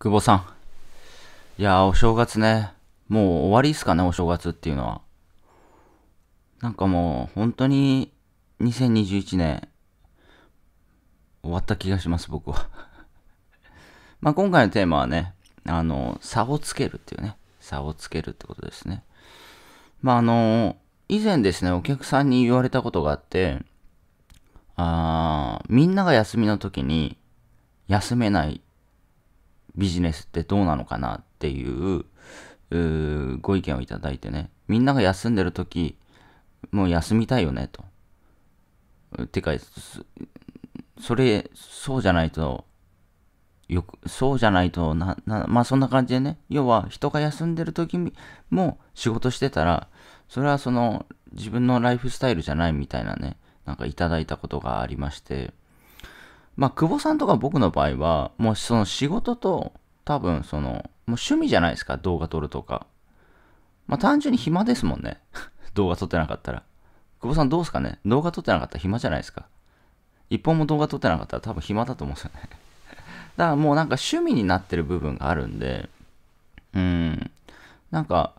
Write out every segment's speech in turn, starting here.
久保さん。いやー、お正月ね。もう終わりっすかね、お正月っていうのは。なんかもう、本当に、2021年、終わった気がします、僕は。まあ今回のテーマはね、あの、差をつけるっていうね、差をつけるってことですね。まああの、以前ですね、お客さんに言われたことがあって、あみんなが休みの時に休めないビジネスってどうなのかなっていうご意見をいただいてね、みんなが休んでる時もう休みたいよねと。てか、それ、そうじゃないと、よく、そうじゃないとな、な、まあそんな感じでね、要は人が休んでる時も仕事してたら、それはその自分のライフスタイルじゃないみたいなね、なんかいただいたことがありまして、まあ、久保さんとか僕の場合は、もうその仕事と、多分その、もう趣味じゃないですか、動画撮るとか。まあ、単純に暇ですもんね。動画撮ってなかったら。久保さんどうすかね動画撮ってなかったら暇じゃないですか。一本も動画撮ってなかったら多分暇だと思うんですよね。だからもうなんか趣味になってる部分があるんで、うん、なんか、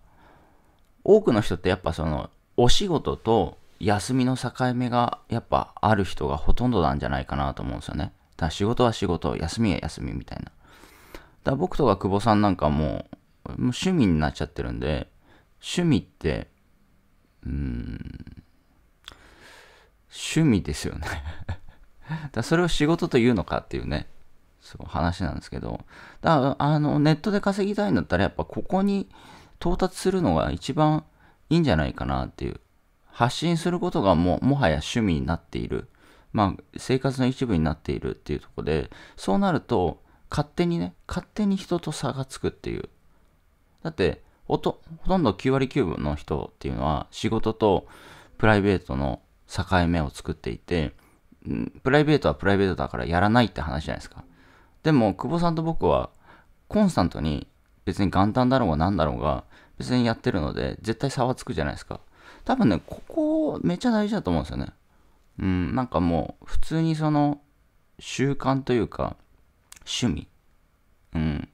多くの人ってやっぱその、お仕事と休みの境目がやっぱある人がほとんどなんじゃないかなと思うんですよね。だから仕事は仕事、休みは休みみたいな。だから僕とか久保さんなんかももう趣味になっちゃってるんで、趣味って、うん、趣味ですよねだそれを仕事というのかっていうね、そう話なんですけど、だからあのネットで稼ぎたいんだったらやっぱここに到達するのが一番いいんじゃないかなっていう発信することがももはや趣味になっている。まあ、生活の一部になっているっていうとこで、そうなると、勝手にね、勝手に人と差がつくっていう。だって、ほとほとんど9割9分の人っていうのは、仕事とプライベートの境目を作っていて、プライベートはプライベートだからやらないって話じゃないですか。でも、久保さんと僕は、コンスタントに別に元旦だろうが何だろうが、別にやってるので、絶対差はつくじゃないですか。多分ね、ここめっちゃ大事だと思うんですよね。うん、なんかもう、普通にその、習慣というか、趣味。うん。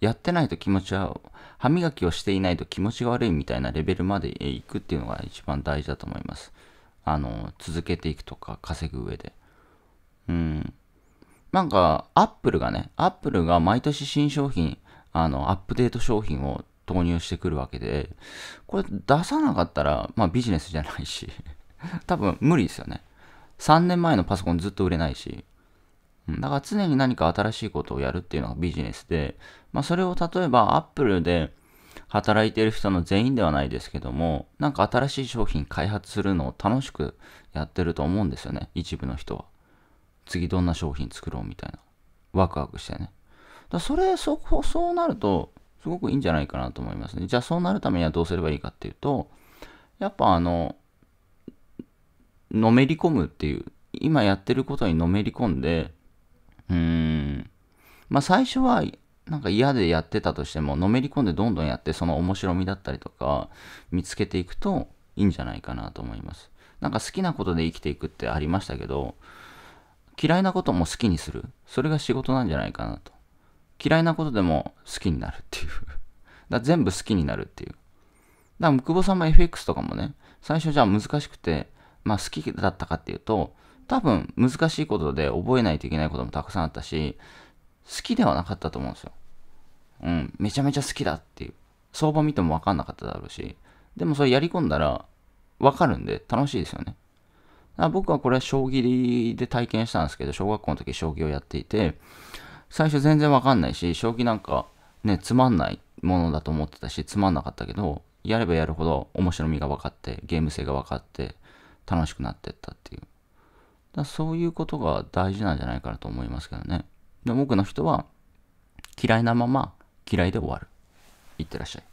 やってないと気持ちは、歯磨きをしていないと気持ちが悪いみたいなレベルまで行くっていうのが一番大事だと思います。あの、続けていくとか、稼ぐ上で。うん。なんか、アップルがね、アップルが毎年新商品、あの、アップデート商品を投入してくるわけで、これ出さなかったら、まあビジネスじゃないし、多分無理ですよね。3年前のパソコンずっと売れないし、だから常に何か新しいことをやるっていうのがビジネスで、まあそれを例えば Apple で働いてる人の全員ではないですけども、なんか新しい商品開発するのを楽しくやってると思うんですよね、一部の人は。次どんな商品作ろうみたいな。ワクワクしてね。だそれ、そこ、そうなると、すごくいいんじゃないかなと思いますね。じゃあそうなるためにはどうすればいいかっていうと、やっぱあの、のめり込むっていう、今やってることにのめり込んで、うーん、まあ最初はなんか嫌でやってたとしても、のめり込んでどんどんやって、その面白みだったりとか、見つけていくといいんじゃないかなと思います。なんか好きなことで生きていくってありましたけど、嫌いなことも好きにする。それが仕事なんじゃないかなと。嫌いなことでも好きになるっていう だ全部好きになるっていう。だから、久保さんも FX とかもね、最初じゃあ難しくて、まあ好きだったかっていうと、多分難しいことで覚えないといけないこともたくさんあったし、好きではなかったと思うんですよ。うん、めちゃめちゃ好きだっていう。相場見ても分かんなかっただろうし、でもそれやり込んだら分かるんで楽しいですよね。僕はこれ将棋で体験したんですけど、小学校の時将棋をやっていて、最初全然わかんないし、将棋なんかね、つまんないものだと思ってたし、つまんなかったけど、やればやるほど面白みが分かって、ゲーム性が分かって、楽しくなってったっていう。だそういうことが大事なんじゃないかなと思いますけどね。で多くの人は嫌いなまま嫌いで終わる。いってらっしゃい。